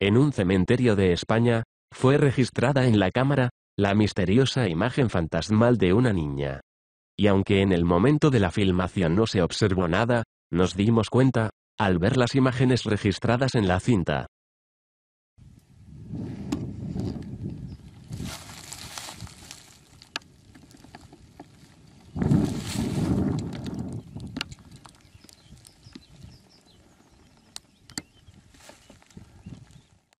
en un cementerio de España, fue registrada en la cámara, la misteriosa imagen fantasmal de una niña. Y aunque en el momento de la filmación no se observó nada, nos dimos cuenta, al ver las imágenes registradas en la cinta,